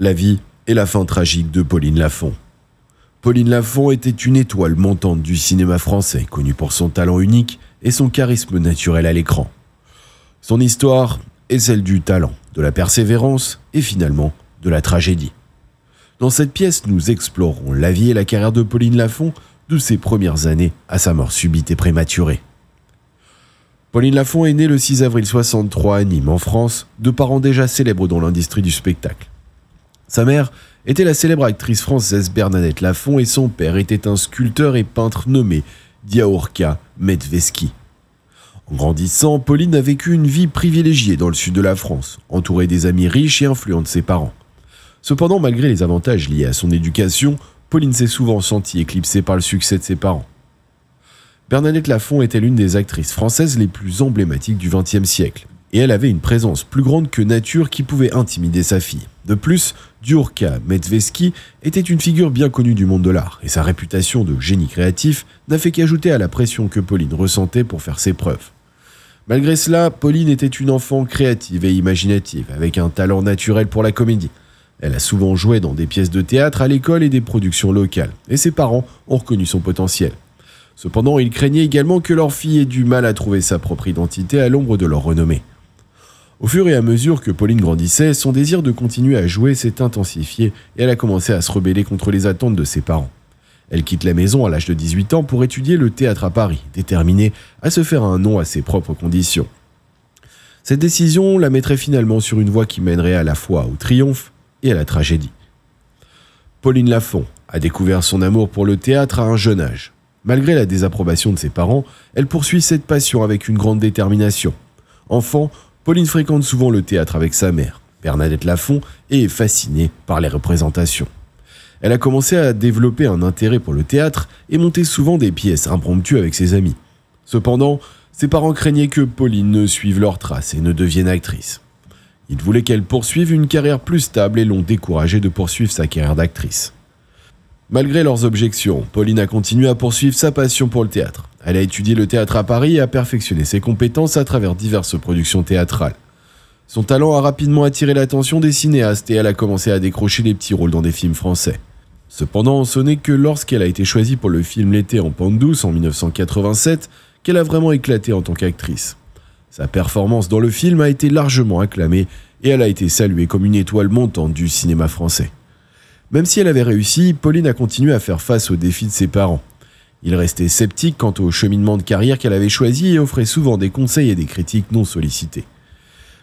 la vie et la fin tragique de Pauline Lafont. Pauline Lafont était une étoile montante du cinéma français, connue pour son talent unique et son charisme naturel à l'écran. Son histoire est celle du talent, de la persévérance et finalement de la tragédie. Dans cette pièce, nous explorons la vie et la carrière de Pauline Lafont de ses premières années à sa mort subite et prématurée. Pauline Lafont est née le 6 avril 63 à Nîmes, en France, de parents déjà célèbres dans l'industrie du spectacle. Sa mère était la célèbre actrice française Bernadette Lafont et son père était un sculpteur et peintre nommé Diaourka Medveski. En grandissant, Pauline a vécu une vie privilégiée dans le sud de la France, entourée des amis riches et influents de ses parents. Cependant, malgré les avantages liés à son éducation, Pauline s'est souvent sentie éclipsée par le succès de ses parents. Bernadette Lafont était l'une des actrices françaises les plus emblématiques du XXe siècle, et elle avait une présence plus grande que nature qui pouvait intimider sa fille. De plus, Diurka Medveski était une figure bien connue du monde de l'art, et sa réputation de génie créatif n'a fait qu'ajouter à la pression que Pauline ressentait pour faire ses preuves. Malgré cela, Pauline était une enfant créative et imaginative, avec un talent naturel pour la comédie. Elle a souvent joué dans des pièces de théâtre à l'école et des productions locales, et ses parents ont reconnu son potentiel. Cependant, ils craignaient également que leur fille ait du mal à trouver sa propre identité à l'ombre de leur renommée. Au fur et à mesure que Pauline grandissait, son désir de continuer à jouer s'est intensifié et elle a commencé à se rebeller contre les attentes de ses parents. Elle quitte la maison à l'âge de 18 ans pour étudier le théâtre à Paris, déterminée à se faire un nom à ses propres conditions. Cette décision la mettrait finalement sur une voie qui mènerait à la fois au triomphe et à la tragédie. Pauline Lafont a découvert son amour pour le théâtre à un jeune âge. Malgré la désapprobation de ses parents, elle poursuit cette passion avec une grande détermination. Enfant, Pauline fréquente souvent le théâtre avec sa mère, Bernadette Lafont, et est fascinée par les représentations. Elle a commencé à développer un intérêt pour le théâtre et montait souvent des pièces impromptues avec ses amis. Cependant, ses parents craignaient que Pauline ne suive leurs traces et ne devienne actrice. Ils voulaient qu'elle poursuive une carrière plus stable et l'ont découragée de poursuivre sa carrière d'actrice. Malgré leurs objections, Pauline a continué à poursuivre sa passion pour le théâtre. Elle a étudié le théâtre à Paris et a perfectionné ses compétences à travers diverses productions théâtrales. Son talent a rapidement attiré l'attention des cinéastes et elle a commencé à décrocher des petits rôles dans des films français. Cependant, ce n'est que lorsqu'elle a été choisie pour le film L'été en pente douce en 1987 qu'elle a vraiment éclaté en tant qu'actrice. Sa performance dans le film a été largement acclamée et elle a été saluée comme une étoile montante du cinéma français. Même si elle avait réussi, Pauline a continué à faire face aux défis de ses parents. Il restait sceptique quant au cheminement de carrière qu'elle avait choisi et offrait souvent des conseils et des critiques non sollicités.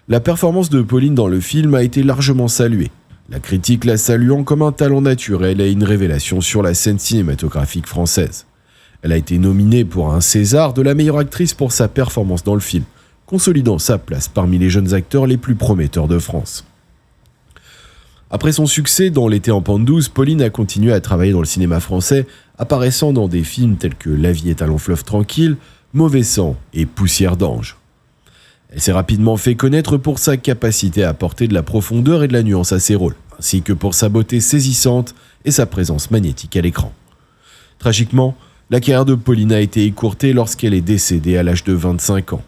La performance de Pauline dans le film a été largement saluée, la critique la saluant comme un talent naturel et une révélation sur la scène cinématographique française. Elle a été nominée pour un César de la meilleure actrice pour sa performance dans le film, consolidant sa place parmi les jeunes acteurs les plus prometteurs de France. Après son succès dans L'été en pente Pauline a continué à travailler dans le cinéma français apparaissant dans des films tels que La vie est à long fleuve tranquille, Mauvais sang et Poussière d'ange. Elle s'est rapidement fait connaître pour sa capacité à apporter de la profondeur et de la nuance à ses rôles, ainsi que pour sa beauté saisissante et sa présence magnétique à l'écran. Tragiquement, la carrière de Pauline a été écourtée lorsqu'elle est décédée à l'âge de 25 ans.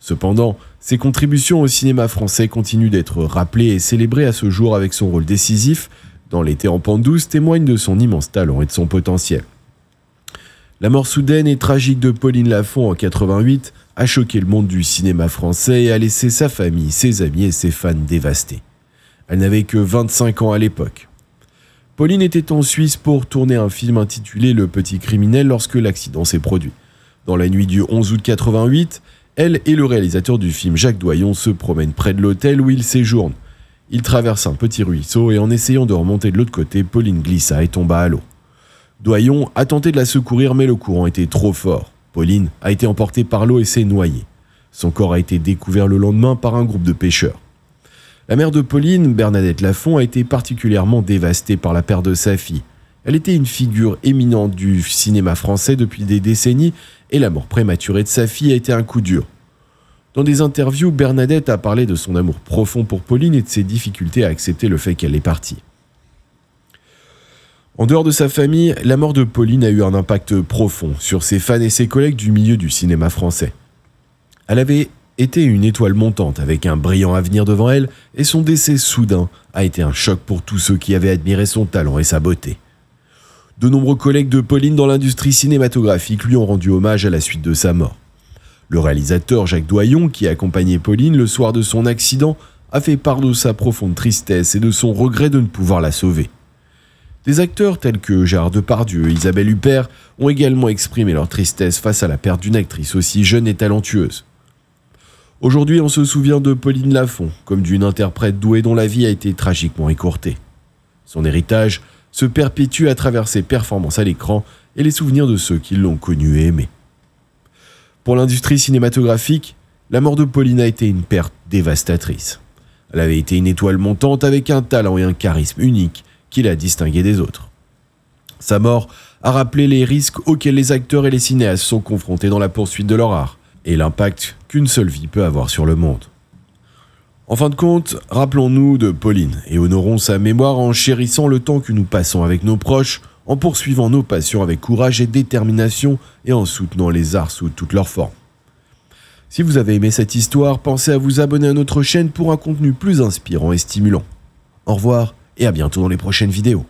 Cependant, ses contributions au cinéma français continuent d'être rappelées et célébrées à ce jour avec son rôle décisif dans l'été en pente témoigne de son immense talent et de son potentiel. La mort soudaine et tragique de Pauline Lafont en 88 a choqué le monde du cinéma français et a laissé sa famille, ses amis et ses fans dévastés. Elle n'avait que 25 ans à l'époque. Pauline était en Suisse pour tourner un film intitulé Le Petit Criminel lorsque l'accident s'est produit. Dans la nuit du 11 août 88, elle et le réalisateur du film Jacques Doyon se promènent près de l'hôtel où ils séjournent. Il traverse un petit ruisseau et en essayant de remonter de l'autre côté, Pauline glissa et tomba à l'eau. Doyon a tenté de la secourir mais le courant était trop fort. Pauline a été emportée par l'eau et s'est noyée. Son corps a été découvert le lendemain par un groupe de pêcheurs. La mère de Pauline, Bernadette Lafont, a été particulièrement dévastée par la perte de sa fille. Elle était une figure éminente du cinéma français depuis des décennies et la mort prématurée de sa fille a été un coup dur. Dans des interviews, Bernadette a parlé de son amour profond pour Pauline et de ses difficultés à accepter le fait qu'elle est partie. En dehors de sa famille, la mort de Pauline a eu un impact profond sur ses fans et ses collègues du milieu du cinéma français. Elle avait été une étoile montante avec un brillant avenir devant elle et son décès soudain a été un choc pour tous ceux qui avaient admiré son talent et sa beauté. De nombreux collègues de Pauline dans l'industrie cinématographique lui ont rendu hommage à la suite de sa mort. Le réalisateur Jacques Doyon, qui accompagnait Pauline le soir de son accident, a fait part de sa profonde tristesse et de son regret de ne pouvoir la sauver. Des acteurs tels que Gérard Depardieu et Isabelle Huppert ont également exprimé leur tristesse face à la perte d'une actrice aussi jeune et talentueuse. Aujourd'hui, on se souvient de Pauline Lafont comme d'une interprète douée dont la vie a été tragiquement écourtée. Son héritage se perpétue à travers ses performances à l'écran et les souvenirs de ceux qui l'ont connue et aimée. Pour l'industrie cinématographique, la mort de Pauline a été une perte dévastatrice. Elle avait été une étoile montante avec un talent et un charisme unique qui la distinguait des autres. Sa mort a rappelé les risques auxquels les acteurs et les cinéastes sont confrontés dans la poursuite de leur art et l'impact qu'une seule vie peut avoir sur le monde. En fin de compte, rappelons-nous de Pauline et honorons sa mémoire en chérissant le temps que nous passons avec nos proches, en poursuivant nos passions avec courage et détermination et en soutenant les arts sous toutes leurs formes. Si vous avez aimé cette histoire, pensez à vous abonner à notre chaîne pour un contenu plus inspirant et stimulant. Au revoir et à bientôt dans les prochaines vidéos.